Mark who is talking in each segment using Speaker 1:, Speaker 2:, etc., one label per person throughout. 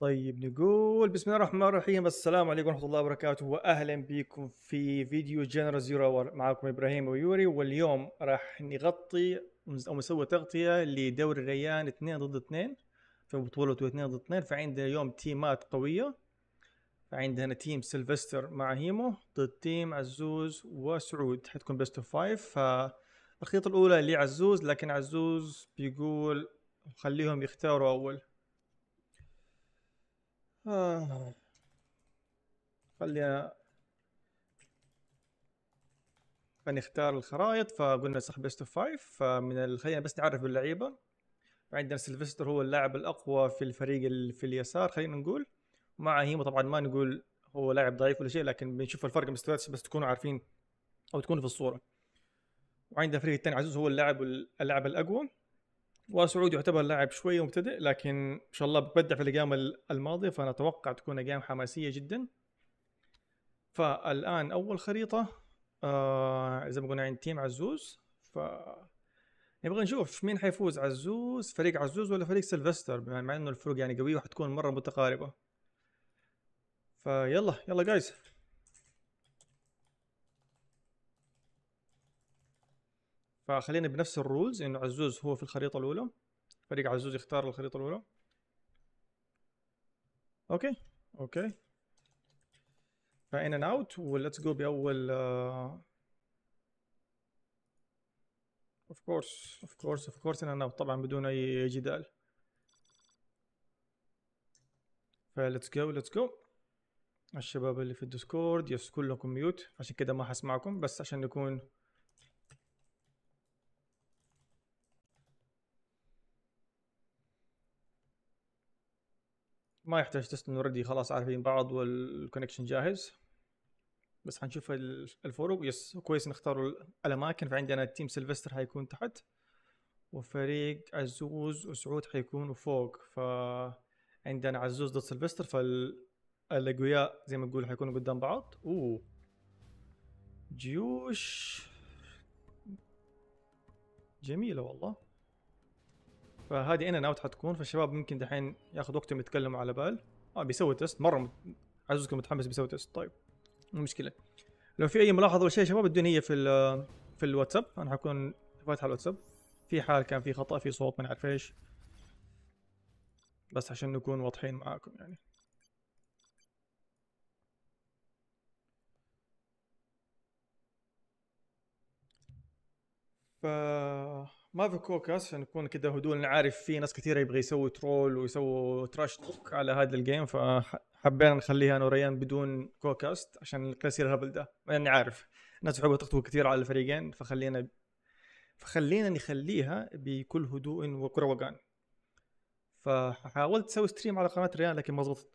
Speaker 1: طيب نقول بسم الله الرحمن الرحيم السلام عليكم ورحمه الله وبركاته واهلا بكم في فيديو جنرال زيرو اور معكم ابراهيم ويوري واليوم راح نغطي او نسوي تغطيه لدوري الريان 2 ضد 2 في بطولته 2 ضد 2 فعندنا اليوم تيمات قويه فعندنا تيم سيلفستر مع هيمو ضد تيم عزوز وسعود حتكون بيست اوف فايف فالخيط الأولى لعزوز لكن عزوز بيقول خليهم يختاروا أول آه. طيب. خلي خلينا فنختار الخرائط فقلنا سحب بيست اوف فايف فمن خلينا بس نعرف اللعيبه عندنا سيلفستر هو اللاعب الاقوى في الفريق اللي في اليسار خلينا نقول مع هيمو طبعا ما نقول هو لاعب ضعيف ولا شيء لكن بنشوف الفرق مستويات بس تكونوا عارفين او تكونوا في الصوره وعندنا الفريق الثاني عزوز هو اللاعب اللاعب الاقوى وسعود يعتبر لاعب شويه مبتدئ لكن ان شاء الله ببدع في الايام الماضيه فانا اتوقع تكون ايام حماسيه جدا فالان اول خريطه آه زي ما قلنا عند تيم عزوز ف نبغى نشوف مين حيفوز عزوز فريق عزوز ولا فريق سيلفستر بما مع انه الفروق يعني قويه وحتكون مره متقاربه فيلا يلا جايز فخلينا بنفس الرولز انه عزوز هو في الخريطه الاولى فريق عزوز يختار الخريطه الاولى اوكي اوكي فان اند اوت وليتس جو باول اوف كورس اوف كورس اوف كورس ان اند اوت طبعا بدون اي جدال فليتس جو ليتس جو الشباب اللي في الديسكورد يس كلكم ميوت عشان كده ما حسمعكم بس عشان نكون ما يحتاج تستن اوريدي خلاص عارفين بعض والكونكشن جاهز بس حنشوف الفروق يس كويس نختاروا الاماكن فعندنا تيم سيلفستر حيكون تحت وفريق عزوز وسعود حيكونوا فوق ف عندنا عزوز ضد سيلفستر فالاقوياء زي ما تقول حيكونوا قدام بعض اوه جيوش جميله والله فهذه ان ان اوت حتكون فالشباب ممكن دحين ياخذ وقتهم يتكلموا على بال اه بيسوي تيست مره مت... عزوزكم متحمس بيسوي تيست طيب مو مشكله لو في اي ملاحظه ولا شيء يا شباب الدنيا هي في في الواتساب انا حكون فاتح الواتساب في حال كان في خطا في صوت ما نعرف ايش بس عشان نكون واضحين معاكم يعني ف ما في كوكاس عشان نكون كذا هدوء لأن عارف في ناس كثيره يبغى يسوي ترول ويسوي تراش توك على هذا الجيم فحبينا نخليها انا وريان بدون كوكاست عشان يصير الهبل ده لاني يعني عارف الناس تحب تخطو كثير على الفريقين فخلينا فخلينا نخليها بكل هدوء وروقان فحاولت اسوي ستريم على قناه ريان لكن ما زبطت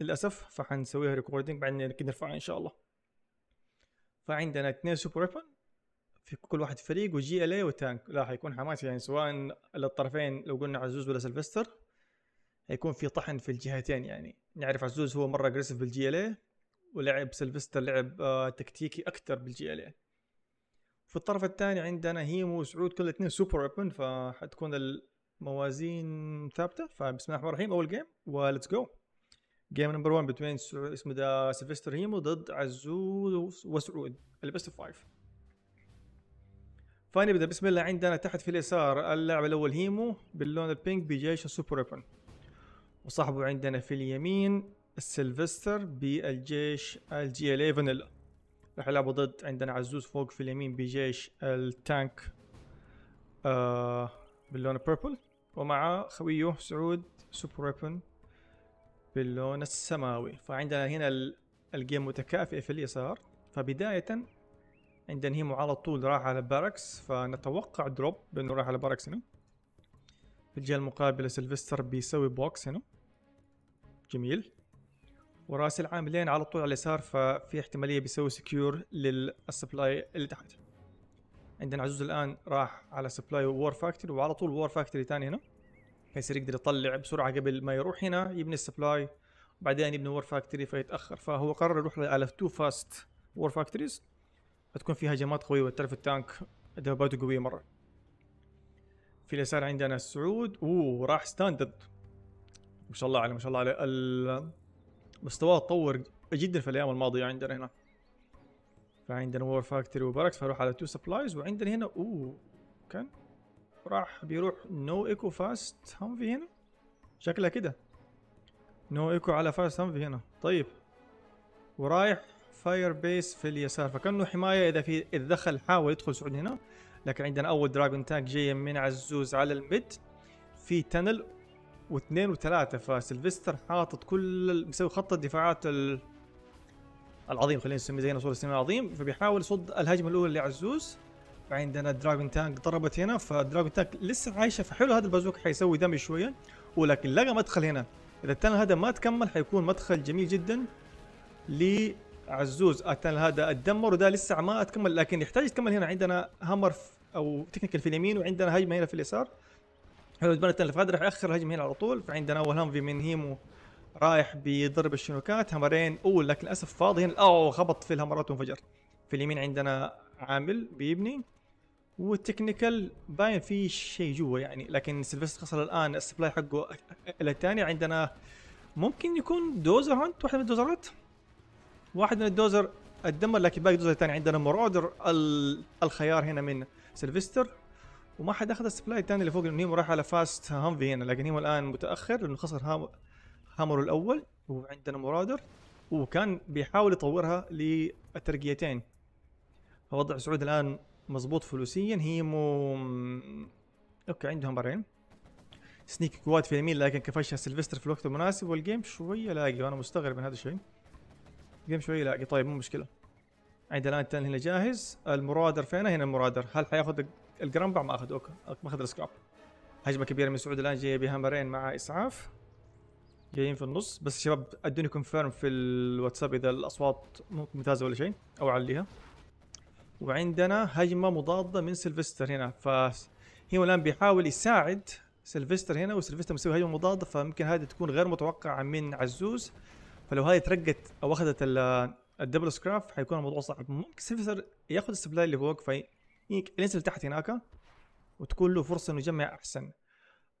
Speaker 1: للاسف فحنسويها ريكوردينج بعدين نرفعها ان شاء الله فعندنا اثنين سوبر ويبن في كل واحد فريق وجي اي وتانك لا حيكون حماس يعني سواء للطرفين لو قلنا عزوز ولا سلفستر حيكون في طحن في الجهتين يعني نعرف عزوز هو مره اجريسف بالجي ال اي ولعب سلفستر لعب آه، تكتيكي اكثر بالجي ال اي في الطرف الثاني عندنا هيمو وسعود كل اثنين سوبر ويبن فحتكون الموازين ثابته فبسم الله الرحمن الرحيم اول جيم وليتس جو جيم نمبر 1 بتوين اسمه ده سلفستر هيمو ضد عزوز وسعود البيست اوف فايف فنبدا بسم الله عندنا تحت في اليسار اللاعب الاول هيمو باللون البينك بجيش السوبر ويبن وصاحبه عندنا في اليمين السلفستر بالجيش الجي ال إيه فانيلا راح يلعبوا ضد عندنا عزوز فوق في اليمين بجيش التانك آه، باللون البيربل ومع خويه سعود سوبر ويبن باللون السماوي فعندنا هنا الجيم متكافئ في اليسار فبداية عندنا هيمو على طول راح على باركس فنتوقع دروب بانه راح على باركس هنا في الجهة المقابلة سيلفستر بيسوي بوكس هنا جميل وراس العاملين على طول على اليسار ففي احتمالية بيسوي سكيور للسبلاي اللي تحت عندنا عزوز الان راح على سبلاي وور فاكتوري وعلى طول وور فاكتوري ثاني هنا بحيث يقدر يطلع بسرعة قبل ما يروح هنا يبني السبلاي وبعدين يبني وور فاكتوري فيتأخر فهو قرر يروح على تو فاست وور فاكتوريز تكون فيها هجمات قويه وتعرف التانك دباباته قويه مره في اليسار عندنا السعود اوه راح ستاندرد ما شاء الله عليه ما شاء الله عليه مستواه تطور جدا في الايام الماضيه عندنا هنا فعندنا وور فاكتوري وبركس فاروح على تو سبلايز وعندنا هنا اوه كان راح بيروح نو ايكو فاست همفي هنا شكلها كده نو ايكو على فاست همفي هنا طيب ورايح فاير بيس في اليسار فكانه حمايه اذا في اذا دخل حاول يدخل سعود هنا لكن عندنا اول دراجون تانك جايه من عزوز على الميد في تنل واثنين وثلاثه فسلفستر حاطط كل مسوي خط الدفاعات ال... العظيم خلينا نسميه زي نصور السينما العظيم فبيحاول يصد الهجمه الاولى لعزوز عندنا دراجون تانك ضربت هنا فدراجون تانك لسه عايشه فحلو هذا البازوك حيسوي دمج شويه ولكن لقى مدخل هنا اذا التنل هذا ما تكمل حيكون مدخل جميل جدا ل عزوز اتن هذا اتدمر وده لسه ما اتكمل لكن يحتاج يتكمل هنا عندنا هامر او تكنيكال في اليمين وعندنا هجمه هنا في اليسار حلو تبنى فهذا راح ياخر الهجمه هنا على طول فعندنا اول هامفي من هيمو رايح بيضرب الشنوكات همرين اول لكن للاسف فاضي هنا اوه خبط في الهمرات وانفجر في اليمين عندنا عامل بيبني والتكنيكال باين في شيء جوا يعني لكن سيلفستر خسر الان السبلاي حقه الى الثاني عندنا ممكن يكون دوزر هانت واحده من الدوزرات واحد من الدوزر اتدمر لكن باقي دوزر ثاني عندنا مور اوردر الخيار هنا من سلفستر وما حد اخذ السبلاي الثاني اللي فوق نيمو راح على فاست هامفي هنا لكن نيمو الان متاخر لانه خسر هامر الاول وعندنا مرادر وكان بيحاول يطورها للترقيتين فوضع سعود الان مضبوط فلوسيا هيمو اوكي عندهم برين سنيك قوات في اليمين لكن كفشها سلفستر في الوقت المناسب والجيم شويه لاقي وانا مستغرب من هذا الشيء جيم شوي لاقي طيب مو مشكله عندي الان التن هنا جاهز المرادر فينا هنا المرادر هل حياخذ الجرامبع ما اخذ اوكي ما اخذ السكراب هجمه كبيره من سعود الان جايه بهامرين مع اسعاف جايين في النص بس شباب ادوني كونفيرم في الواتساب اذا الاصوات مو ممتازه ولا شيء او عليها وعندنا هجمه مضاده من سيلفستر هنا فهو الان بيحاول يساعد سيلفستر هنا وسيلفستر مسوي هجمه مضاده فممكن هذه تكون غير متوقعه من عزوز فلو هذه ترقت او اخذت الدبل سكراف حيكون الموضوع صعب ممكن سيفيسر ياخذ السبلاي اللي فوق في ينزل تحت هناك وتكون له فرصه انه يجمع احسن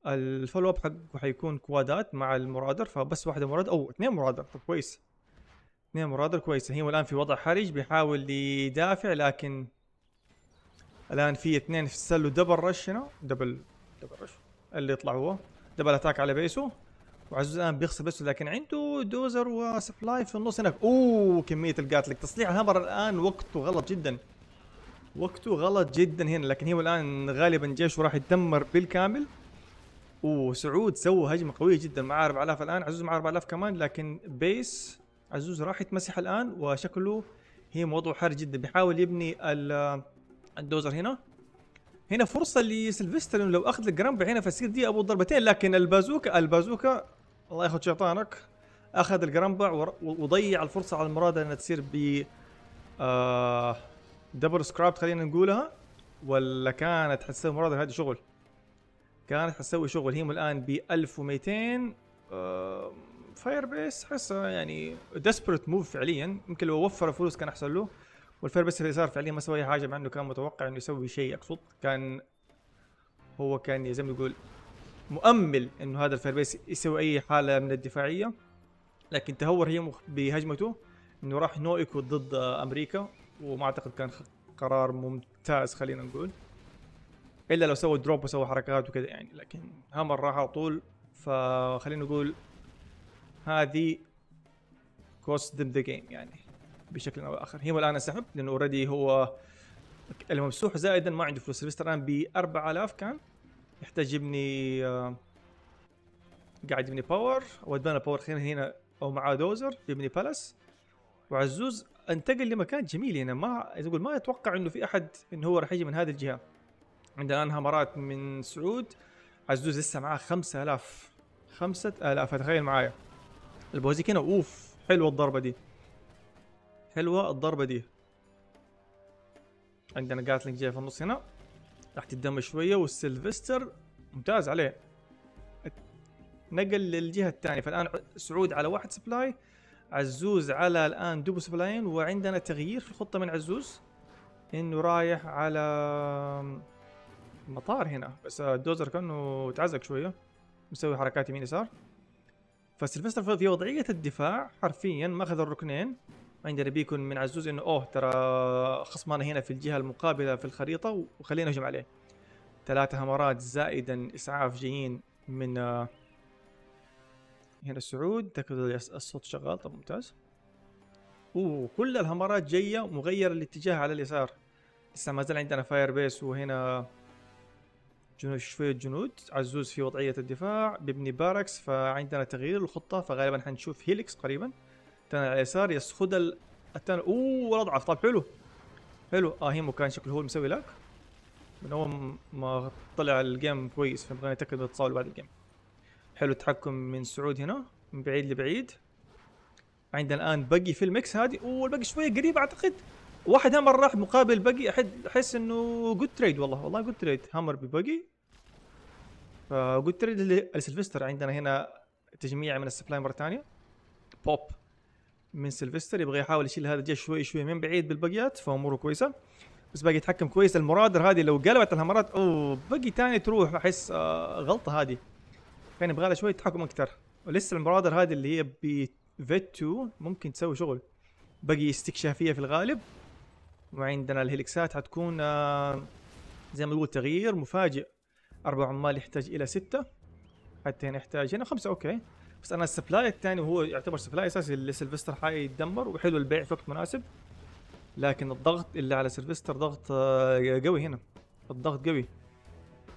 Speaker 1: الفولو اب حقه حيكون كوادات مع المرادر فبس واحده مرادر او اثنين مرادر طب كويس اثنين مرادر كويسه هي الان في وضع حرج بيحاول يدافع لكن الان في اثنين في السلو دبل رش هنا دبل دبل رش اللي يطلع هو دبل اتاك على بيسه وعزوز الان بيخسر بس لكن عنده دوزر وسبلاي في النص هناك اوه كميه القاتلك تصليح الهامر الان وقته غلط جدا وقته غلط جدا هنا لكن هو الان غالبا جيشه راح يتدمر بالكامل وسعود سوى هجمه قويه جدا مع 4000 الان عزوز مع 4000 كمان لكن بيس عزوز راح يتمسح الان وشكله هي موضوع حرج جدا بيحاول يبني الدوزر هنا هنا فرصه لسلفستر لو اخذ الجرامبا هنا فتصير دي ابو ضربتين لكن البازوكا البازوكا الله ياخذ شيطانك اخذ القرنبع وضيع الفرصه على المراده انها تصير ب آه دبل سكرابت خلينا نقولها ولا كانت حتسوي مرادة هذا شغل كانت حتسوي شغل هي الان ب 1200 آه فاير بيس حسه يعني ديسبرت موف فعليا يمكن لو وفر فلوس كان احسن له والفاير بيس اللي صار فعليا ما سوى اي حاجه مع انه كان متوقع انه يسوي شيء اقصد كان هو كان زي ما يقول مؤمل انه هذا الفيربيس يسوي اي حاله من الدفاعيه لكن تهور هي بهجمته انه راح نو ايكو ضد امريكا وما اعتقد كان قرار ممتاز خلينا نقول الا لو سوى دروب وسوى حركات وكذا يعني لكن هامر راح على طول فخلينا نقول هذه كوست ذم ذا جيم يعني بشكل او اخر هي الان انسحب لانه اوريدي هو الممسوح زائدا ما عنده فلوس سيلفستر الان ب 4000 كان يحتاج يبني آه، قاعد يبني باور ودانا باور خلينا هنا او معاه دوزر يبني بالاس وعزوز انتقل لمكان جميل هنا يعني ما تقول ما اتوقع انه في احد انه هو راح يجي من هذه الجهه عندنا الان هامرات من سعود عزوز لسه معاه 5000 5000 تخيل معايا البوزيك هنا اوف حلوه الضربه دي حلوه الضربه دي عندنا جاتلينج جاي في النص هنا تحت الدم شويه والسلفستر ممتاز عليه نقل للجهه الثانيه فالان سعود على واحد سبلاي عزوز على الان دوبو سبلاين وعندنا تغيير في الخطه من عزوز انه رايح على مطار هنا بس الدوزر كانه تعزق شويه مسوي حركات يمين يسار فسلفستر في وضعيه الدفاع حرفيا ماخذ الركنين عندنا بيكون من عزوز انه اوه ترى خصمنا هنا في الجهه المقابله في الخريطه وخلينا نهجم عليه ثلاثة همرات زائدا اسعاف جايين من آه، هنا السعود تاكد الصوت شغال طب ممتاز كل الهمرات جايه مغيره الاتجاه على اليسار لسه ما زال عندنا فاير بيس وهنا جنود شوية جنود عزوز في وضعية الدفاع بيبني باركس فعندنا تغيير الخطة فغالبا حنشوف هيليكس قريبا الثاني على اليسار يس خذ الثاني اوه ولا اضعف طب حلو حلو اه هي كان شكله هو اللي مسوي لك من اول ما طلع الجيم كويس فنبغى نتاكد من التصاول بعد الجيم حلو التحكم من سعود هنا من بعيد لبعيد عندنا الان بقي في المكس هذه اوه البقي شويه قريب اعتقد واحد هامر راح مقابل بقي احس انه جود تريد والله والله جود تريد هامر ببقي فجود تريد السلفستر عندنا هنا تجميع من السبلاي مره ثانيه بوب من سيلفستر يبغى يحاول يشيل هذا الجيش شوي شوي من بعيد بالبقيات فاموره كويسه بس باقي يتحكم كويس المرادر هذه لو قلبت الهمرات اوه بقي تاني تروح احس آه، غلطه هذه كان يبغى لها شويه تحكم اكثر ولسه المرادر هذه اللي هي بفيت 2 ممكن تسوي شغل بقي استكشافيه في الغالب وعندنا الهليكسات حتكون آه، زي ما نقول تغيير مفاجئ أربع عمال يحتاج إلى ستة حتى هنا يحتاج هنا خمسة أوكي بس انا السبلاي الثاني وهو يعتبر سبلاي اساسي لسلفستر حي يتدمر وحلو البيع في وقت مناسب لكن الضغط اللي على سلفستر ضغط آه، قوي هنا الضغط قوي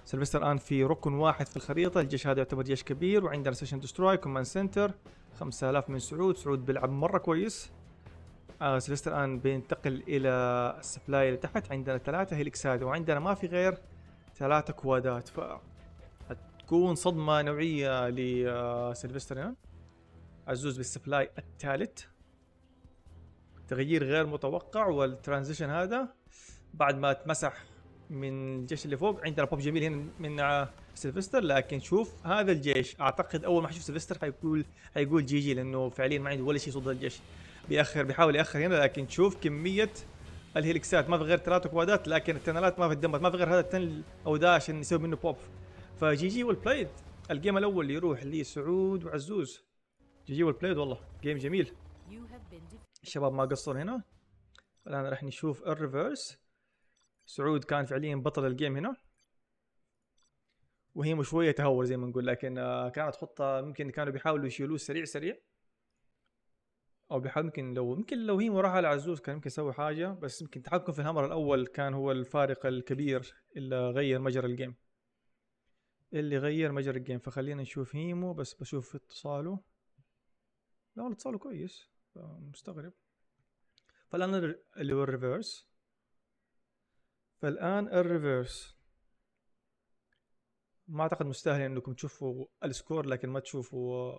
Speaker 1: سلفستر الان في ركن واحد في الخريطه الجيش هذا يعتبر جيش كبير وعندنا سيشن دستروي كومان سنتر 5000 من سعود سعود بيلعب مره كويس آه سلفستر الان بينتقل الى السبلاي اللي تحت عندنا ثلاثه هيلكسات وعندنا ما في غير ثلاثه كوادات ف تكون صدمه نوعيه لسيلفستريان عزوز بالسبلاي الثالث تغيير غير متوقع والترانزيشن هذا بعد ما اتمسح من الجيش اللي فوق عندنا بوب جميل هنا من سيلفستر لكن شوف هذا الجيش اعتقد اول ما حيشوف سيلفستر حيقول حيقول جي جي لانه فعليا ما عنده ولا شيء ضد الجيش بيأخر بيحاول يأخر هنا لكن شوف كمية الهيلكسات ما في غير ثلاث كوادات لكن التنالات ما في الدمر ما في غير هذا التن او داش عشان يسوي منه بوب فجي جي والبلايد الجيم الاول اللي يروح لسعود وعزوز جي جي والبلايد والله جيم جميل الشباب ما قصروا هنا الان راح نشوف الريفيرس سعود كان فعليا بطل الجيم هنا وهيمو شويه تهور زي ما نقول لكن آه، كانت خطه ممكن كانوا بيحاولوا يشيلوه سريع سريع او بيحاول ممكن لو ممكن لو هيمو راح على عزوز كان ممكن يسوي حاجه بس يمكن تحكم في الهمر الاول كان هو الفارق الكبير اللي غير مجرى الجيم اللي غير مجرى الجيم فخلينا نشوف هيمو بس بشوف اتصاله لا والله اتصاله كويس آه، مستغرب فالان اللي هو الريفرس فالان الريفرس ما اعتقد مستاهل انكم تشوفوا السكور لكن ما تشوفوا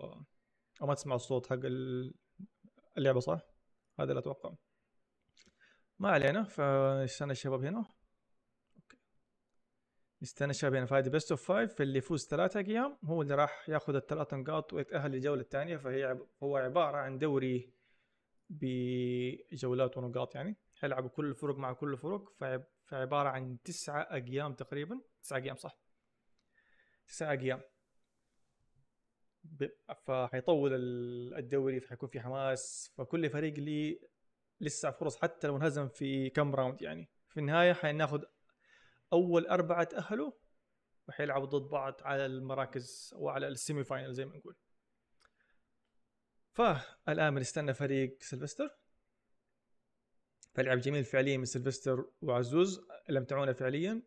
Speaker 1: او ما تسمعوا الصوت حق اللعبه صح هذا اللي اتوقع ما علينا فاستنى الشباب هنا يستنى شباب يعني فايدة بيست اوف فايف فاللي يفوز ثلاثة ايام هو اللي راح ياخذ الثلاث نقاط ويتأهل للجولة الثانية فهي هو عبارة عن دوري بجولات ونقاط يعني حيلعبوا كل الفرق مع كل الفرق فعبارة عن تسعة أيام تقريبا تسعة أيام صح تسعة أيام فحيطول الدوري فحيكون في حماس فكل فريق لي لسه فرص حتى لو انهزم في كم راوند يعني في النهاية حناخد اول اربعه تاهلوا راح يلعبوا ضد بعض على المراكز او على السيمي فاينل زي ما نقول فالان بنستنى فريق سلفستر فلعب جميل فعليا من سلفستر وعزوز لمتعونا فعليا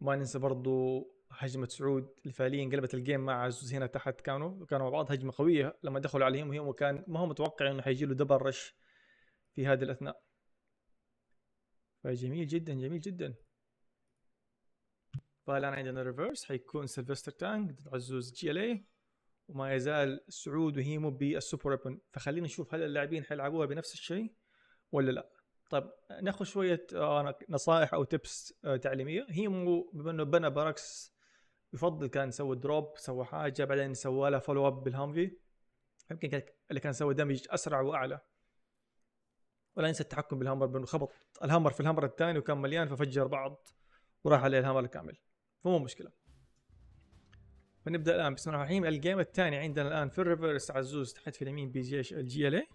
Speaker 1: ما ننسى برضو هجمة سعود اللي فعليا قلبت الجيم مع عزوز هنا تحت كانوا كانوا مع بعض هجمة قوية لما دخلوا عليهم وهم كان ما هو متوقع انه حيجي له دبل رش في هذه الاثناء فجميل جدا جميل جدا فالان عندنا ريفيرس حيكون سيلفستر تانك ضد عزوز جي ال اي وما يزال سعود وهيمو بالسوبر ويبون فخلينا نشوف هل اللاعبين حيلعبوها بنفس الشيء ولا لا طيب ناخذ شويه آه، نصائح او تبس آه، تعليميه هيمو بما انه بنى باراكس يفضل كان سوى دروب سوى حاجه بعدين سوى له فولو اب بالهامفي يمكن اللي كان سوى دمج اسرع واعلى ولا ننسى التحكم بالهامر بانه خبط الهامر في الهامر الثاني وكان مليان ففجر بعض وراح عليه الهامر الكامل فمو مشكله فنبدا الان بسم الله الرحمن الرحيم الجيم الثاني عندنا الان في الريفرس عزوز تحت في اليمين بي جي الجي ال اي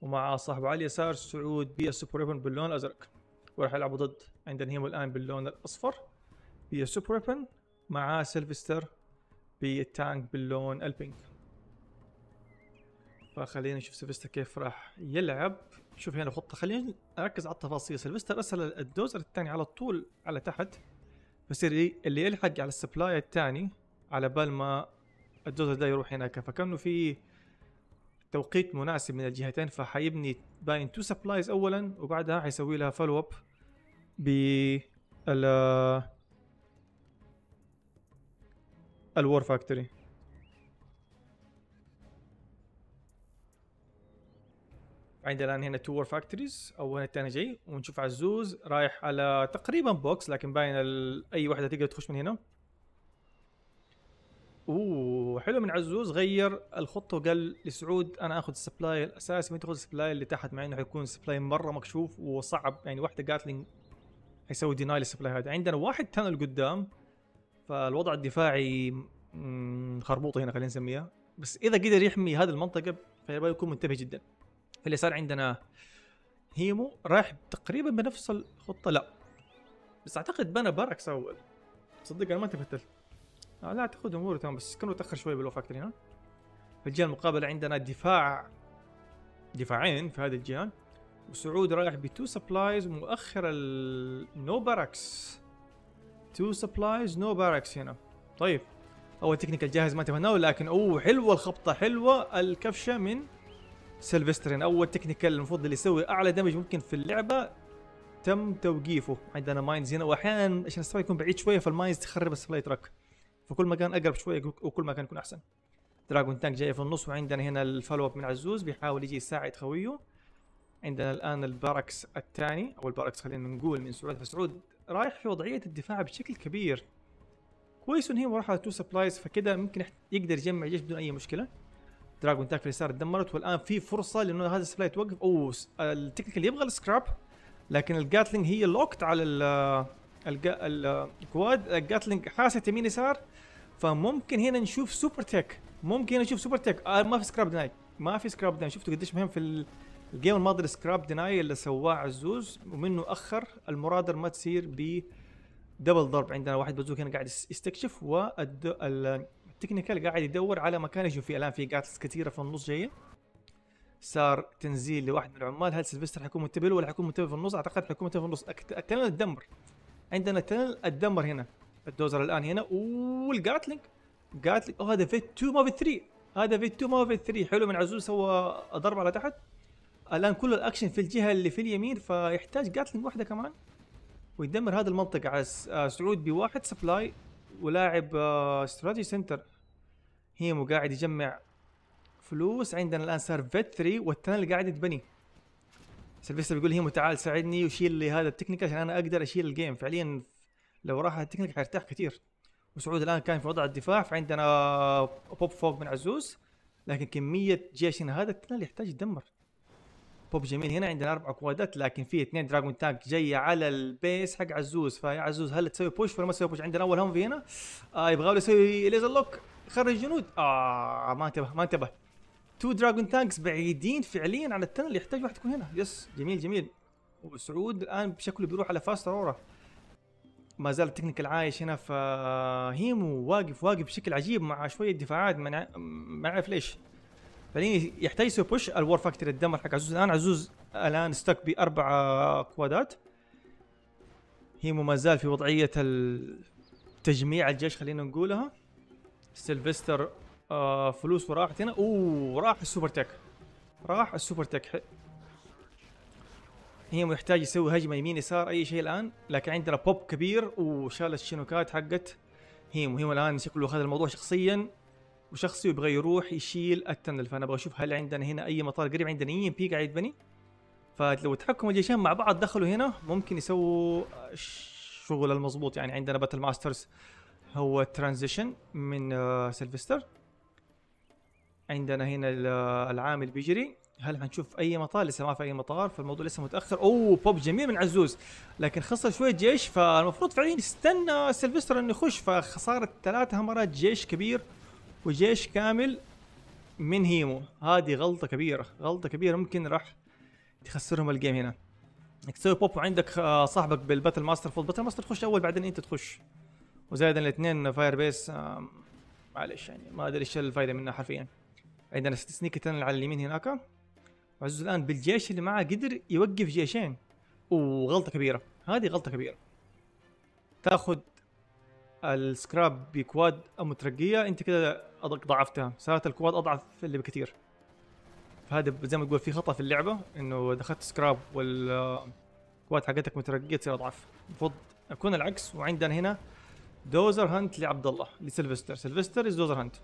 Speaker 1: ومع صاحبه على اليسار سعود بي سوبر ويبن باللون الازرق وراح يلعبوا ضد عندنا هيمو الان باللون الاصفر بي سوبر ويبن مع سيلفستر بالتانك باللون البينك فخلينا نشوف سيلفستر كيف راح يلعب شوف هنا خطه خلينا نركز على التفاصيل سيلفستر ارسل الدوزر الثاني على طول على تحت فصير إيه؟ اللي يلحق على السبلاي الثاني على بال ما الدوزر ده يروح هناك فكانه في توقيت مناسب من الجهتين فحيبني باين تو سبلايز اولا وبعدها حيسوي لها فولو اب ب ال الور فاكتوري عندنا الان هنا تو وور فاكتوريز او هنا الثاني جاي ونشوف عزوز رايح على تقريبا بوكس لكن باين اي واحده تقدر تخش من هنا اوه حلو من عزوز غير الخطه وقال لسعود انا اخذ السبلاي الاساسي ما تاخذ السبلاي اللي تحت مع انه حيكون سبلاي مره مكشوف وصعب يعني واحده جاتلينج حيسوي ديناي للسبلاي هذا عندنا واحد تانل قدام فالوضع الدفاعي خربوطه هنا خلينا نسميها بس اذا قدر يحمي هذه المنطقه فيبقى يكون منتبه جدا فاللي صار عندنا هيمو رايح تقريبا بنفس الخطه لا بس اعتقد بنى باركس اول صدق انا ما انتبهت آه، لا اعتقد اموره تمام بس كانوا تاخر شوي بالو فاكتوري هنا في الجهه المقابله عندنا دفاع دفاعين في هذه الجهه وسعود رايح بتو سبلايز مؤخر النو باركس تو سبلايز نو باركس هنا طيب اول تكنيكال جاهز ما انتبهناه لكن اوه حلوه الخبطه حلوه الكفشه من سيلفسترين اول تكنيكال المفروض اللي يسوي اعلى دمج ممكن في اللعبه تم توقيفه عندنا ماينز هنا واحيانا عشان السبلاي يكون بعيد شويه فالماينز تخرب السبلاي تراك فكل ما كان اقرب شويه وكل ما كان يكون احسن دراجون تانك جاي في النص وعندنا هنا الفولو اب من عزوز بيحاول يجي يساعد خويه عندنا الان الباركس الثاني او الباركس خلينا نقول من سعود فسعود رايح في وضعيه الدفاع بشكل كبير كويس ان هي مرحله تو سبلايز فكده ممكن يقدر يجمع جيش بدون اي مشكله دراجون تاكل اليسار تدمرت والان في فرصه لانه هذا السبلاي توقف او التكنيكال يبغى السكراب لكن الجاتلينج هي لوكت على الكواد الجاتلينج حاسه يمين يسار فممكن هنا نشوف سوبر تك ممكن هنا نشوف سوبر تك آه ما في سكراب ديناي ما في سكراب ديناي شفتوا قديش مهم في الجيم الماضي السكراب ديناي اللي سواه عزوز ومنه اخر المرادر ما تصير ب دبل ضرب عندنا واحد بزوك هنا قاعد يستكشف و التكنيكال قاعد يدور على مكان يشوف فيه الان في قاتلز كثيره في النص جايه صار تنزيل لواحد من العمال هل سلفستر حيكون متبل ولا حيكون متبل في النص اعتقد حيكون متبل في النص التنل اتدمر عندنا التنل اتدمر هنا الدوزر الان هنا والجاتلينج جاتلينج اوه هذا فيت 2 ما فيت 3 هذا فيت 2 ما فيت 3 حلو من عزوز سوى ضرب على تحت الان كل الاكشن في الجهه اللي في اليمين فيحتاج جاتلينج واحده كمان ويدمر هذه المنطقه على آه، سعود بواحد سبلاي ولاعب آه، استراتيجي سنتر هيمو قاعد يجمع فلوس عندنا الان صار فيت 3 والتنل قاعد يتبني سيلفستر بيقول هيمو تعال ساعدني وشيل لي هذا التكنيكال عشان انا اقدر اشيل الجيم فعليا لو راح التكنيكال حيرتاح كثير وسعود الان كان في وضع الدفاع فعندنا آه، بوب فوق من عزوز لكن كميه جيشنا هذا التنل يحتاج يتدمر بوب جميل هنا عندنا اربع كوادات لكن في اثنين دراجون تانك جايه على البيس حق عزوز فيا عزوز هل تسوي بوش ولا ما تسوي بوش عندنا اول هم في هنا آه يبغى يسوي ليزر لوك خرج جنود اه ما انتبه ما انتبه تو دراجون تانكس بعيدين فعليا عن التنل يحتاج واحد يكون هنا يس جميل جميل وسعود الان بشكله بيروح على فاست اورورا ما زال التكنيكال عايش هنا فهيمو واقف واقف بشكل عجيب مع شويه دفاعات ما اعرف ليش فلين يحتاج يسوي بوش الور فاكتوري الدمر حق عزوز الان عزوز الان استك باربع كوادات هي ما زال في وضعيه تجميع الجيش خلينا نقولها سيلفستر آه فلوس وراحت هنا اوه راح السوبر تك راح السوبر تك هي محتاج يسوي هجمه يمين يسار اي شيء الان لكن عندنا بوب كبير وشال الشينوكات حقت هيمو هيمو الان شكله اخذ الموضوع شخصيا وشخص يبغى يروح يشيل التنل فانا ابغى اشوف هل عندنا هنا اي مطار قريب عندنا اي ام بي قاعد يتبني فلو تحكم الجيشين مع بعض دخلوا هنا ممكن يسووا الشغل المضبوط يعني عندنا باتل ماسترز هو ترانزيشن من سيلفستر آه، عندنا هنا آه، العامل بيجري هل حنشوف اي مطار لسه ما في اي مطار فالموضوع لسه متاخر اوه بوب جميل من عزوز لكن خسر شويه جيش فالمفروض فعليا يستنى سيلفستر انه يخش فخساره ثلاثه همرات جيش كبير وجيش كامل من هيمو هذه غلطه كبيره غلطه كبيره ممكن راح تخسرهم الجيم هنا انك تسوي بوب وعندك آه، صاحبك بالباتل ماستر فول باتل ماستر تخش اول بعدين انت تخش وزائد الاثنين فاير بيس معلش يعني ما ادري ايش الفائده منها حرفيا عندنا ست سنيكتين على اليمين هناك عزوز الان بالجيش اللي معاه قدر يوقف جيشين وغلطه كبيره هذه غلطه كبيره تاخذ السكراب بكواد مترقيه انت كده ضعفتها صارت الكواد اضعف اللي بكثير فهذا زي ما تقول في خطا في اللعبه انه دخلت سكراب والكواد حقتك مترقيه تصير اضعف المفروض اكون العكس وعندنا هنا دوزر هانت لعبد الله لسلفستر سلفستر از دوزر هانت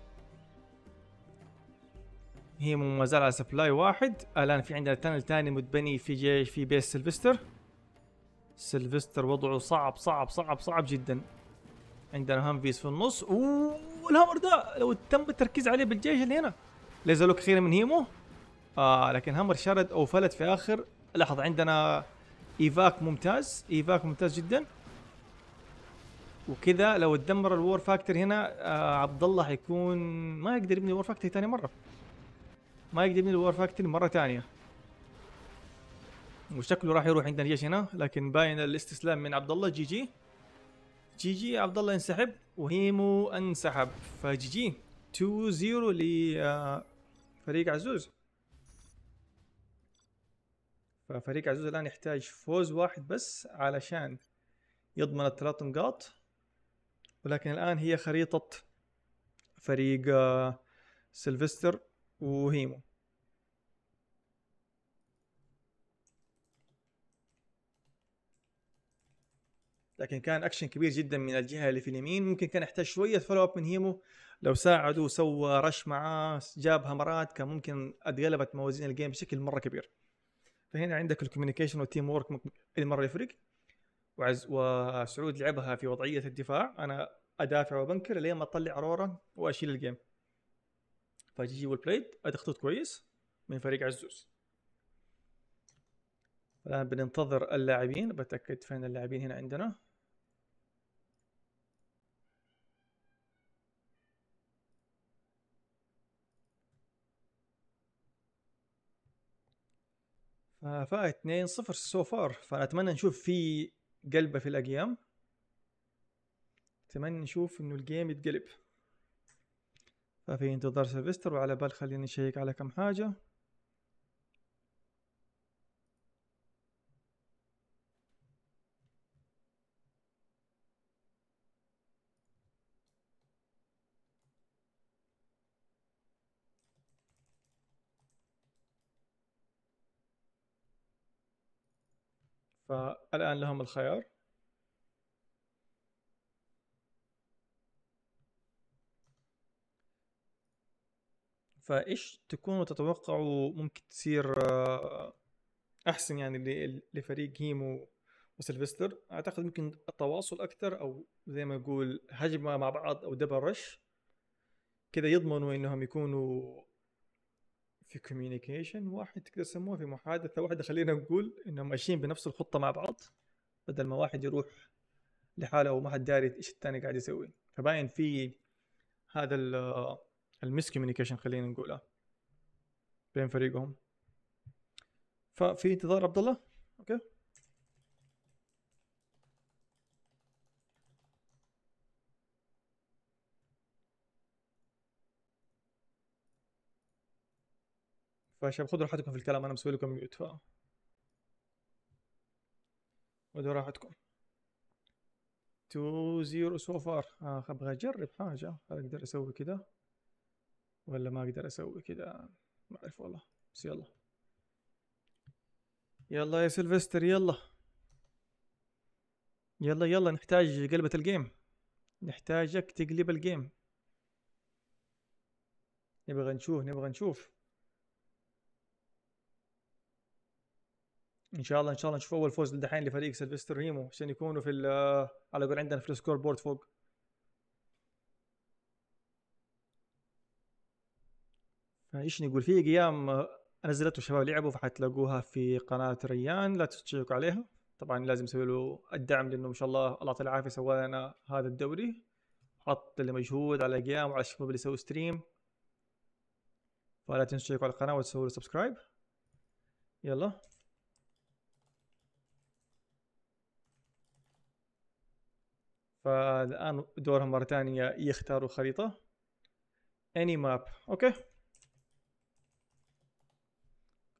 Speaker 1: هي ما زال على سبلاي واحد الان في عندنا تانل تاني متبني في جيش في بيس سلفستر سلفستر وضعه صعب صعب صعب صعب جدا عندنا هانفيس في النص اوه والهامر ده لو تم التركيز عليه بالجيش اللي هنا ليزلوك خير من هيمو آه لكن هامر شرد او فلت في اخر لحظه عندنا ايفاك ممتاز ايفاك ممتاز جدا وكذا لو تدمر الور فاكتور هنا آه عبد الله حيكون ما يقدر يبني الور فاكتور ثاني مره ما يقدر يبني الور فاكتور مره ثانيه وشكله راح يروح عندنا الجيش هنا لكن باين الاستسلام من عبد الله جي جي جي جي عبد الله ينسحب وهيمو انسحب فجي جي 2 0 لفريق آه، عزوز ففريق عزوز الان يحتاج فوز واحد بس علشان يضمن الثلاث نقاط ولكن الان هي خريطة فريق آه، سيلفستر وهيمو لكن كان اكشن كبير جدا من الجهه اللي في اليمين ممكن كان يحتاج شويه فولو اب من هيمو لو ساعده وسوى رش معاه جاب همرات كان ممكن اتقلبت موازين الجيم بشكل مره كبير فهنا عندك الكوميونيكيشن والتيم وورك اللي مره يفرق وعز وسعود لعبها في وضعيه الدفاع انا ادافع وبنكر لين ما اطلع ارورا واشيل الجيم فجي جي والبليد ادي خطوط كويس من فريق عزوز الان بننتظر اللاعبين بتاكد فين اللاعبين هنا عندنا آه، فا 2 0 سو فار فاتمنى نشوف في قلبه في الاجيام اتمنى نشوف انه الجيم يتقلب ففي انتظار سيلفستر وعلى بال خليني اشيك على كم حاجه الآن لهم الخيار فايش تكونوا تتوقعوا ممكن تصير آه، احسن يعني لفريق هيمو وسلفستر اعتقد ممكن التواصل اكثر او زي ما نقول هجمه مع بعض او دبل رش كذا يضمنوا انهم يكونوا في كوميونيكيشن واحد تقدر تسموها في محادثه واحده خلينا نقول انهم ماشيين بنفس الخطه مع بعض بدل ما واحد يروح لحاله وما حد داري ايش الثاني قاعد يسوي فباين في هذا المس كوميونيكيشن خلينا نقولها بين فريقهم ففي انتظار عبد الله فشباب خذوا راحتكم في الكلام انا مسوي لكم ميوت ف خذوا راحتكم 2 0 سو فار آه ابغى اجرب حاجه هل اقدر اسوي كذا ولا ما اقدر اسوي كذا ما اعرف والله بس يلا يلا يا سيلفستر يلا يلا يلا نحتاج قلبة الجيم نحتاجك تقلب الجيم نبغى نشوف نبغى نشوف ان شاء الله ان شاء الله نشوف اول فوز دحين لفريق سلفستر ريمو عشان يكونوا في آه، على قول عندنا في السكور بورد فوق ايش نقول في قيام آه، نزلته شباب لعبوا فحتلاقوها في قناه ريان لا تشيكوا عليها طبعا لازم نسوي له الدعم لانه ما شاء الله الله يعطيه العافيه سوى لنا هذا الدوري حط اللي مجهود على قيام وعلى الشباب اللي يسوي ستريم فلا تنسوا تشيكوا على القناه وتسووا له سبسكرايب يلا فالان دورهم مره ثانيه يختاروا خريطه اني ماب اوكي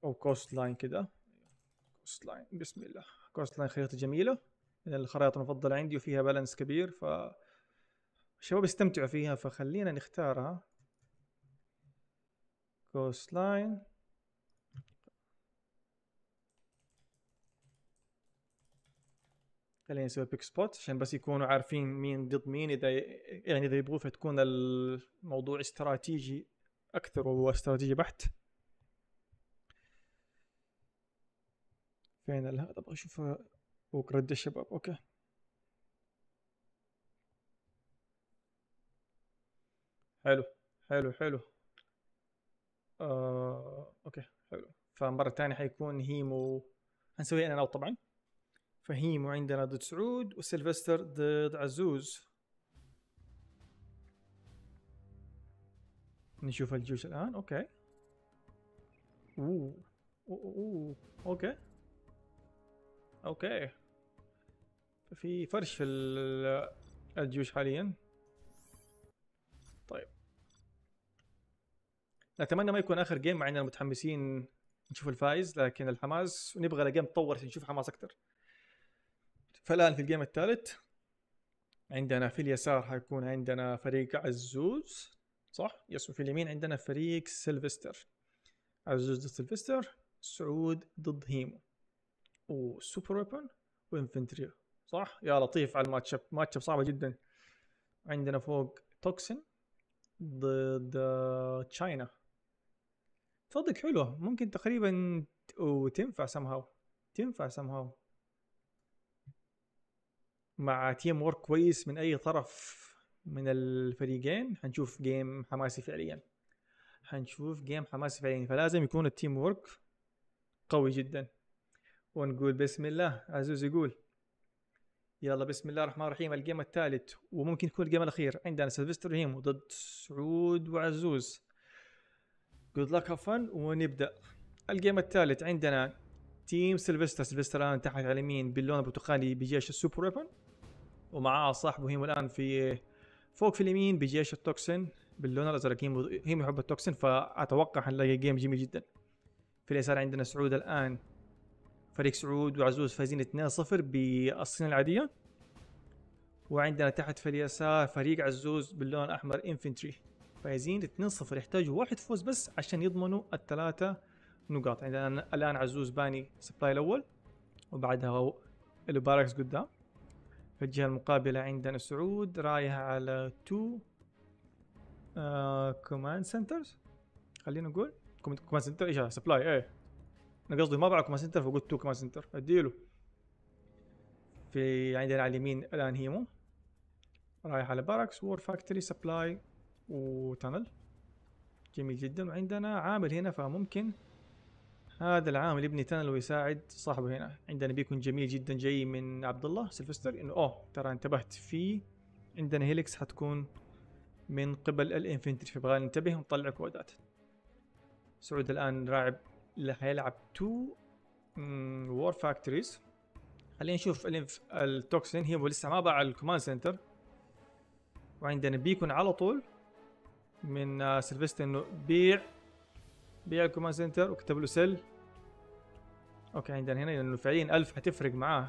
Speaker 1: او كوست لاين كذا كوست لاين بسم الله كوست لاين خريطه جميله من الخرائط المفضله عندي وفيها بالانس كبير ف الشباب يستمتعوا فيها فخلينا نختارها كوست لاين خلينا نسوي بيك سبوت عشان بس يكونوا عارفين مين ضد مين اذا يعني اذا يبغوا فتكون الموضوع استراتيجي اكثر وهو استراتيجي بحت فين هذا ابغى اشوف رد الشباب اوكي حلو حلو حلو آه، اوكي حلو فمره ثانيه حيكون هيمو هنسوي ان اوت طبعا فهيم وعندنا ضد سعود وسيلفستر ضد عزوز نشوف الجيوش الان اوكي اوه اوه اوه اوكي اوكي في فرش في الجيوش حاليا طيب نتمنى ما يكون اخر جيم مع اننا متحمسين نشوف الفايز لكن الحماس ونبغى الجيم تطور نشوف حماس اكثر فالان في الجيم الثالث عندنا في اليسار حيكون عندنا فريق عزوز صح يس وفي اليمين عندنا فريق سيلفستر عزوز ضد سيلفستر سعود ضد هيمو وسوبر ويبن وانفنتري صح يا لطيف على الماتش اب ماتش اب صعبه جدا عندنا فوق توكسن ضد تشاينا تصدق حلوه ممكن تقريبا وتنفع سمهاو تنفع سمهاو مع تيم وورك كويس من اي طرف من الفريقين هنشوف جيم حماسي فعليا هنشوف جيم حماسي فعليا فلازم يكون التيم وورك قوي جدا ونقول بسم الله عزوز يقول يلا بسم الله الرحمن الرحيم الجيم الثالث وممكن يكون الجيم الاخير عندنا سيلفستر هيمو ضد سعود وعزوز جود لك فن ونبدا الجيم الثالث عندنا تيم سيلفستر سيلفستر الان تحت على اليمين باللون البرتقالي بجيش السوبر ويبن ومعاه صاحبه هيمو الان في فوق في اليمين بجيش التوكسن باللون الازرق هيمو هيمو يحب التوكسن فاتوقع حنلاقي جيم جميل جدا في اليسار عندنا سعود الان فريق سعود وعزوز فايزين 2-0 بالصين العاديه وعندنا تحت في اليسار فريق عزوز باللون الاحمر انفنتري فايزين 2-0 يحتاجوا واحد فوز بس عشان يضمنوا الثلاثه نقاط عندنا الان عزوز باني سبلاي الاول وبعدها الباركس قدام الجهة المقابلة عندنا سعود رايح على تو كوماند آه، سنترز خلينا نقول كوماند سنتر ايش سبلاي ايه انا قصدي ما بعرف كوماند سنتر فقلت تو كوماند سنتر اديله في عندنا على اليمين الان هيمو رايح على باراكس وور فاكتوري سبلاي وتنل جميل جدا وعندنا عامل هنا فممكن هذا العامل يبني تنل ويساعد صاحبه هنا عندنا بيكون جميل جدا جاي من عبد الله سلفستر انه اوه ترى انتبهت في عندنا هيلكس حتكون من قبل الانفنتري فبغى ننتبه ونطلع كودات سعود الان راعب اللي حيلعب تو وور فاكتوريز خلينا نشوف الانف التوكسين هي لسه ما باع الكوماند سنتر وعندنا بيكون على طول من آه، سيلفستر انه بيع بيع الكوماند سنتر وكتب له سيل اوكي عندنا هنا لانه فعليا 1000 حتفرق معاه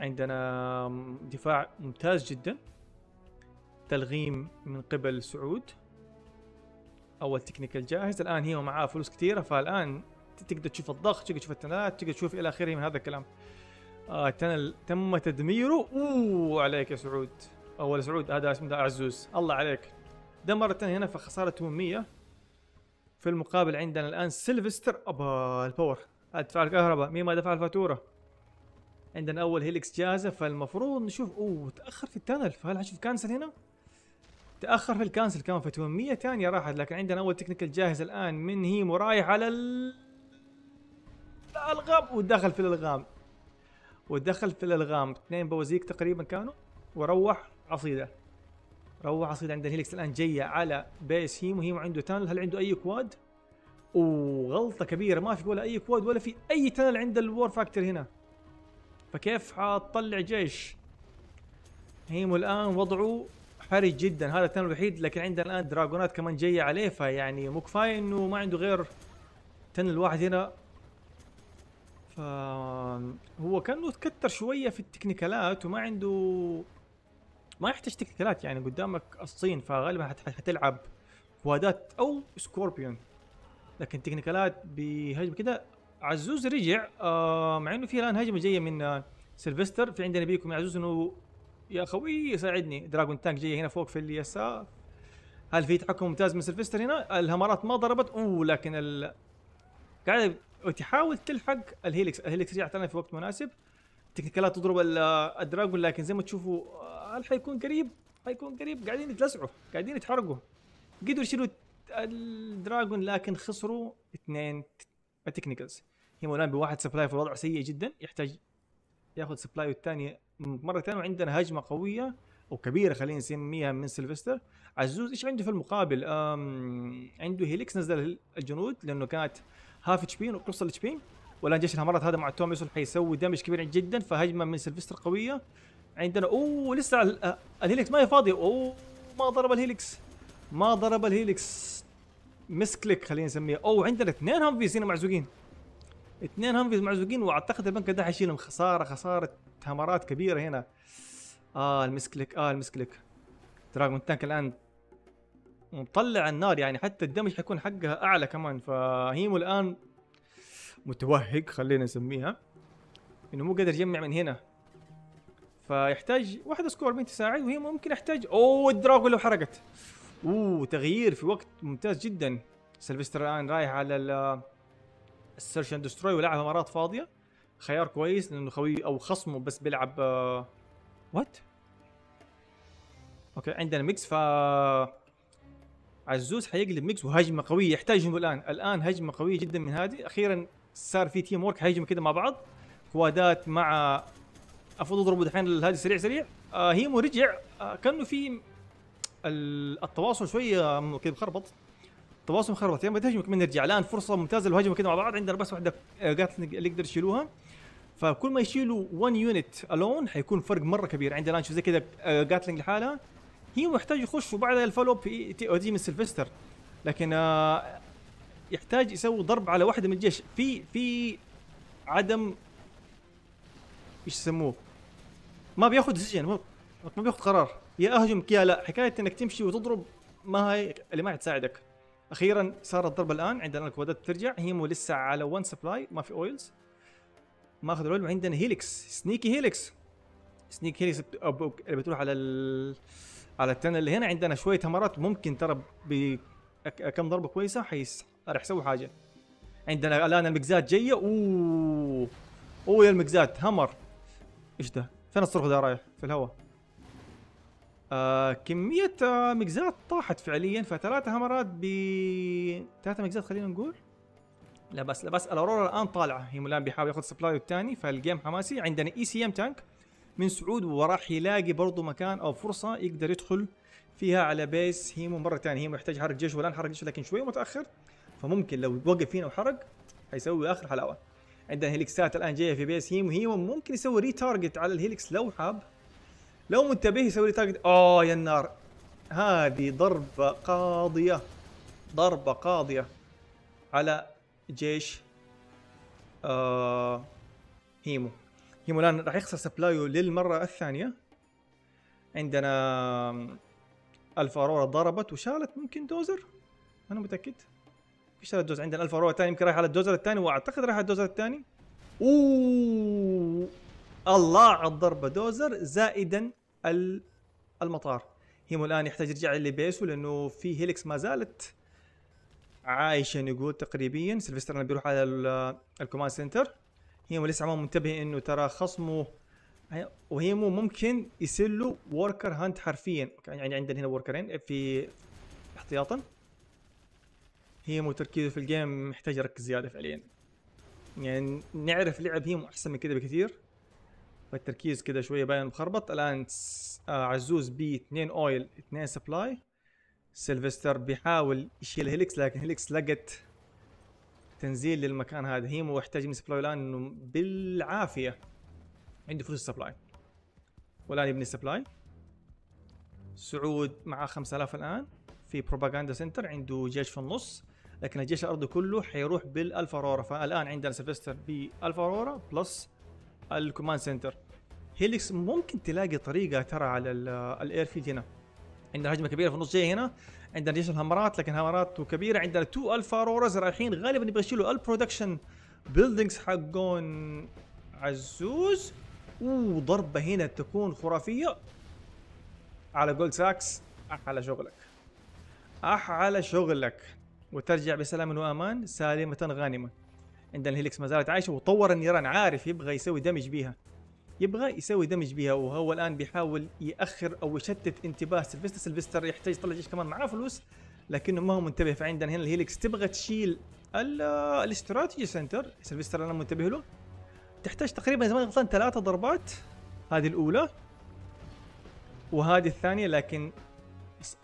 Speaker 1: عندنا دفاع ممتاز جدا تلغيم من قبل سعود اول تكنيكال جاهز الان هي ومعاه فلوس كثيره فالان تقدر تشوف الضغط تقدر تشوف التنات تقدر تشوف الى اخره من هذا الكلام آه تنل تم تدميره اوه عليك يا سعود اول سعود هذا اسمه عزوز الله عليك دمرت هنا فخساره 800 في المقابل عندنا الان سيلفستر ابا الباور ادفع الكهرباء مين ما دفع الفاتوره عندنا اول هيلكس جاهزه فالمفروض نشوف اوه تاخر في التانل فهل حنشوف كانسل هنا؟ تاخر في الكانسل كمان في 800 ثانيه راحت لكن عندنا اول تكنيكال جاهز الان من هيمو رايح على ال... الالغام ودخل في الالغام ودخل في الالغام اثنين بوازيك تقريبا كانوا وروح عصيده فهو اصيد عند الهيلكس الان جايه على بيس هيمو هيمو عنده تانل هل عنده اي كواد؟ وغلطه كبيره ما في ولا اي كواد ولا في اي تانل عند الوور فاكتور هنا فكيف حتطلع جيش؟ هيمو الان وضعه حرج جدا هذا التانل الوحيد لكن عندنا الان دراجونات كمان جايه عليه فيعني مو كفايه انه ما عنده غير تنل واحد هنا فهو كانه تكتر شويه في التكنيكالات وما عنده ما يحتاج تكتيكالات يعني قدامك الصين فغالبا حتلعب كوادات او سكوربيون لكن تكنيكالات بهجمه كده عزوز رجع آه مع انه في الان هجمه جايه من آه، سيلفستر في عندنا بيكم يا عزوز انه يا خوي ساعدني دراجون تانك جايه هنا فوق في اليسار هل في تحكم ممتاز من سيلفستر هنا الهمارات ما ضربت اوه لكن ال... قاعده تحاول تلحق الهيلكس الهيلكس رجعت لنا في وقت مناسب تكنيكالات تضرب الدراجون لكن زي ما تشوفوا آه، قال حيكون قريب حيكون قريب قاعدين يتلسعوا قاعدين يتحرقوا قدروا يشيلوا الدراجون لكن خسروا اثنين تكنيكلز هيمولان بواحد سبلاي في وضع سيء جدا يحتاج ياخذ سبلاي والثاني مره ثانيه وعندنا هجمه قويه وكبيره خلينا نسميها من سيلفستر عزوز ايش عنده في المقابل عنده هيليكس نزل الجنود لانه كانت هاف اتش بي وقصه الاتش بي والان جيش الهمرات هذا مع توميسون حيسوي دمج كبير جدا فهجمه من سيلفستر قويه عندنا اوه لسه آه، الهيليكس ما هي فاضيه اوه ما ضرب الهيليكس ما ضرب الهيليكس مس كليك خلينا نسميها اوه عندنا اثنين همفيز هنا معزوقين اثنين همفيز معزوقين واعتقد البنك ده حيشيلهم خساره خساره همرات كبيره هنا اه المس كليك اه المس كليك دراجون تانك الان مطلع النار يعني حتى الدمج حيكون حقها اعلى كمان فهيمو الان متوهق خلينا نسميها انه مو قادر يجمع من هنا فيحتاج واحد سكور 100 ساعه وهي ممكن احتاج اوه الدراغون لو حرقت اوه تغيير في وقت ممتاز جدا سلفستر الان رايح على السيرش اند دستروي ولعبها مرات فاضيه خيار كويس لانه خوي او خصمه بس بيلعب وات آه، اوكي عندنا ميكس ف عزوز حيقلب ميكس وهجمه قويه يحتاجهم الان الان هجمه قويه جدا من هذه اخيرا صار في تيم ورك هيجموا كده مع بعض كوادات مع المفروض اضرب دحين الهادي سريع سريع آه، هيمو رجع آه، كانه في التواصل شويه كذا مخربط التواصل مخربط يا يعني بدي تهجم من نرجع الان فرصه ممتازه الهجمه كده مع بعض عندنا بس واحده قاتل اللي يقدر يشيلوها فكل ما يشيلوا 1 يونت الون حيكون فرق مره كبير عندنا الان شوف زي كذا آه، قاتلنج لحالها هي محتاج يخش وبعدها الفولو اب يجي من سلفستر لكن يحتاج يسوي ضرب على واحده من الجيش في في عدم ايش يسموه ما بياخذ ديسيجن ما, بياخذ قرار يا اهجمك يا لا حكايه انك تمشي وتضرب ما هي اللي ما تساعدك اخيرا صارت الضربه الان عندنا الكوادات ترجع هيمو لسه على 1 سبلاي ما في اويلز ماخذ ما الاويل وعندنا هيليكس سنيكي هيليكس سنيك هيليكس اللي بتروح على ال... على التنل اللي هنا عندنا شويه همرات ممكن ترى بكم ضربه كويسه حيس راح يسوي حاجه عندنا الان المكزات جايه اوه اوه يا المكزات همر ايش ده فين الصرخ ده رايح؟ في الهواء آه كمية آه مجزات طاحت فعليا فثلاثة همرات ب ثلاثة مجزات خلينا نقول لا بس لا بس الأورورا الآن طالعة هي الان بيحاول ياخذ سبلاي الثاني فالجيم حماسي عندنا اي سي ام تانك من سعود وراح يلاقي برضه مكان أو فرصة يقدر يدخل فيها على بيس هيمو مرة ثانية هيمو يحتاج حرق جيش والآن حرق جيش لكن شوي متأخر فممكن لو وقف هنا وحرق هيسوي آخر حلاوة عندنا هيليكسات الان جايه في بيس هيم هيم ممكن يسوي ريتارجت على الهيليكس لو حاب لو منتبه يسوي ريتارجت اوه يا النار هذه ضربه قاضيه ضربه قاضيه على جيش آه هيمو هيمو الان راح يخسر سبلايو للمره الثانيه عندنا الفارورا ضربت وشالت ممكن دوزر انا متاكد ايش هذا عندنا الفا رو الثاني يمكن رايح على الدوزر الثاني واعتقد رايح على الدوزر الثاني اوه الله على الضربه دوزر زائدا المطار هيمو الان يحتاج يرجع لبيسه لانه في هيلكس ما زالت عايشه نقول تقريبا سيلفستر انا بيروح على الكوماند سنتر هيمو لسه ما منتبه انه ترى خصمه وهيمو ممكن يصير له وركر هانت حرفيا يعني عندنا هنا وركرين في احتياطا هيمو وتركيزه في الجيم محتاج يركز زياده فعليا يعني نعرف لعب هيمو احسن من كذا بكثير فالتركيز كذا شويه باين مخربط الان آه، عزوز بي 2 اويل 2 سبلاي سيلفستر بيحاول يشيل هيليكس لكن هيليكس لقت تنزيل للمكان هذا هيمو يحتاج من سبلاي الان انه بالعافيه عنده فلوس سبلاي والان يبني سبلاي سعود معاه 5000 الان في بروباغندا سنتر عنده جيش في النص لكن الجيش الارضي كله حيروح بالالفا رورا فالان عندنا سيفستر بالفا رورا بلس الكوماند سنتر هيليكس ممكن تلاقي طريقه ترى على الاير فيلد هنا عندنا هجمه كبيره في النص جاي هنا عندنا جيش الهمرات لكن همراته كبيره عندنا تو الفا رورز رايحين غالبا يبغى يشيلوا البرودكشن بيلدينجز حقون عزوز اوه ضربه هنا تكون خرافيه على جولد ساكس احلى شغلك احلى شغلك وترجع بسلام وامان سالمه غانمه عندنا الهيلكس ما زالت عايشه وطور النيران عارف يبغى يسوي دمج بيها يبغى يسوي دمج بيها وهو الان بيحاول ياخر او يشتت انتباه سلفستر سلفستر يحتاج يطلع جيش كمان معاه فلوس لكنه ما هو منتبه فعندنا هنا الهيلكس تبغى تشيل الاستراتيجي سنتر سلفستر انا منتبه له تحتاج تقريبا زمان غلطان ثلاثة ضربات هذه الاولى وهذه الثانيه لكن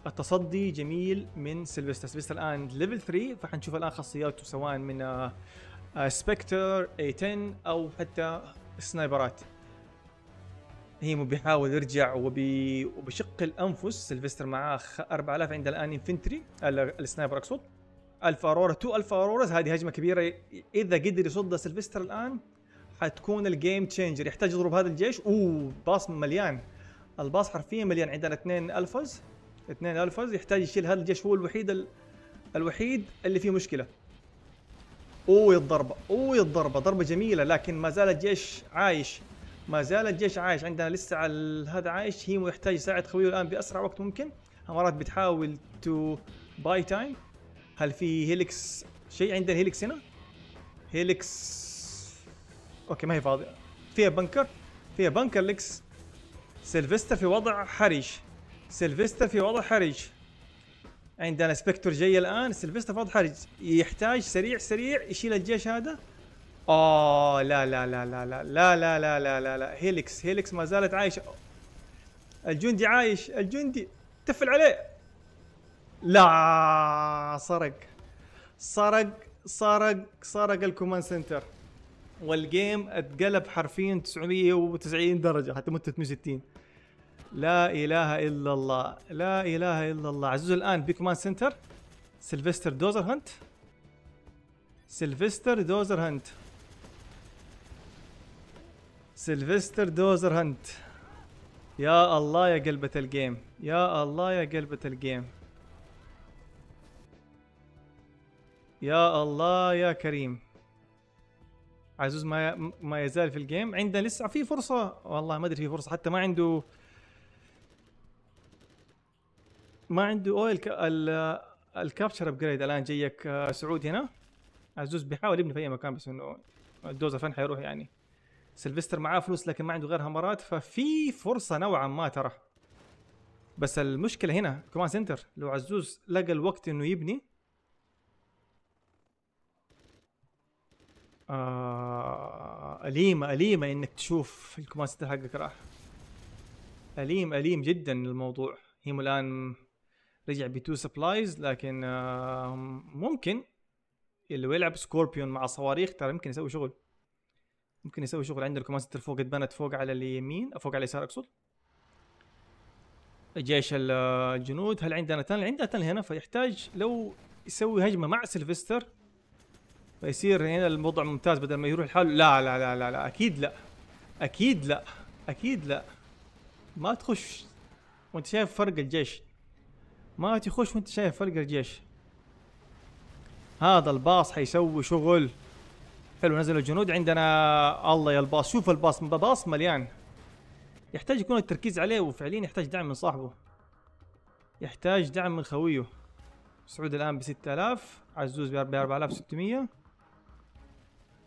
Speaker 1: التصدي جميل من سيلفستر سيلفستر الان ليفل 3 فحنشوف الان خاصياته سواء من سبكتر اي 10 او حتى سنايبرات هي بيحاول يرجع وبي... وبشق الانفس سيلفستر معاه 4000 عند الان انفنتري السنايبر اقصد الفا ارورا 2 الفا اروراز هذه هجمه كبيره اذا قدر يصدها سيلفستر الان حتكون الجيم تشينجر يحتاج يضرب هذا الجيش اوه باص مليان الباص حرفيا مليان عندنا اثنين الفاز اثنين الفاز يحتاج يشيل هذا الجيش هو الوحيد ال... الوحيد اللي فيه مشكله اوه الضربه اوه الضربه ضربه جميله لكن ما زال الجيش عايش ما زال الجيش عايش عندنا لسه على هذا عايش هي يحتاج يساعد خويه الان باسرع وقت ممكن امارات بتحاول تو باي تايم هل في هيلكس شيء عندنا هيلكس هنا هيلكس اوكي ما هي فاضيه فيها بنكر فيها بنكر لكس سيلفستر في وضع حرج سيلفستر في وضع حرج عندنا سبكتور جاي الان سيلفستر في وضع حرج يحتاج سريع سريع يشيل الجيش هذا اه لا لا لا لا لا لا لا لا لا لا لا هيليكس هيليكس ما زالت عايشه الجندي عايش الجندي تفل عليه لا سرق سرق سرق سرق الكوماند سنتر والجيم اتقلب حرفيا 990 درجه حتى مده 360 لا اله الا الله لا اله الا الله عزوز الان بيكمان سنتر سيلفستر دوزر هنت سيلفستر دوزر هنت سيلفستر دوزر هنت يا الله يا قلبة الجيم يا الله يا قلبة الجيم يا الله يا كريم عزوز ما ما يزال في الجيم عنده لسه في فرصة والله ما ادري في فرصة حتى ما عنده ما عنده اويل الكابتشر ابجريد الان جايك آه، سعود هنا عزوز بيحاول يبني في اي مكان بس انه الدوزر فين حيروح يعني سلفستر معاه فلوس لكن ما عنده غير همرات ففي فرصة نوعا ما ترى بس المشكلة هنا كمان سنتر لو عزوز لقى الوقت انه يبني آه أليمة أليمة إنك تشوف الكوماستر سنتر حقك راح أليم أليم جدا الموضوع هيمو الآن رجع بتو سبلايز لكن آه ممكن اللي يلعب سكوربيون مع صواريخ ترى يمكن يسوي شغل ممكن يسوي شغل عنده الكوماند سنتر فوق اتبنت فوق على اليمين فوق على اليسار اقصد جيش آه، الجنود هل عندنا تنل عندنا تنل هنا فيحتاج لو يسوي هجمه مع سيلفستر فيصير هنا الموضوع ممتاز بدل ما يروح لحاله لا لا لا لا لا اكيد لا اكيد لا اكيد لا ما تخش وانت شايف فرق الجيش ما تخش وانت شايف فرق الجيش هذا الباص حيسوي شغل حلو نزلوا الجنود عندنا الله يا الباص شوف الباص باص مليان يحتاج يكون التركيز عليه وفعليا يحتاج دعم من صاحبه يحتاج دعم من خويه سعود الان ب 6000 عزوز ب 4600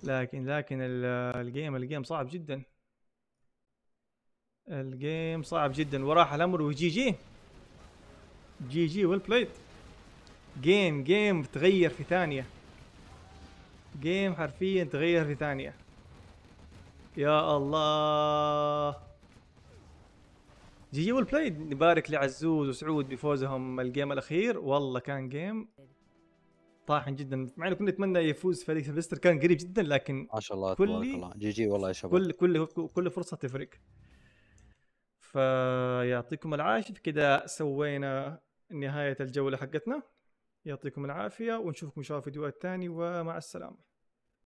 Speaker 1: لكن لكن الجيم الجيم صعب جدا الجيم صعب جدا وراح الامر وجي جي جي جي ويل بلايد جيم جيم تغير في ثانية جيم حرفيا تغير في ثانية يا الله جي جي ويل بلايد نبارك لعزوز وسعود بفوزهم الجيم الأخير والله كان جيم طاحن جدا مع انه كنا نتمنى يفوز فريق سلفستر كان قريب جدا لكن ما شاء الله تبارك الله جي جي والله يا شباب كل كل كل فرصه تفرق فيعطيكم العافيه كذا سوينا نهايه الجوله حقتنا يعطيكم العافيه ونشوفكم ان شاء الله في فيديوهات ثانيه ومع السلامه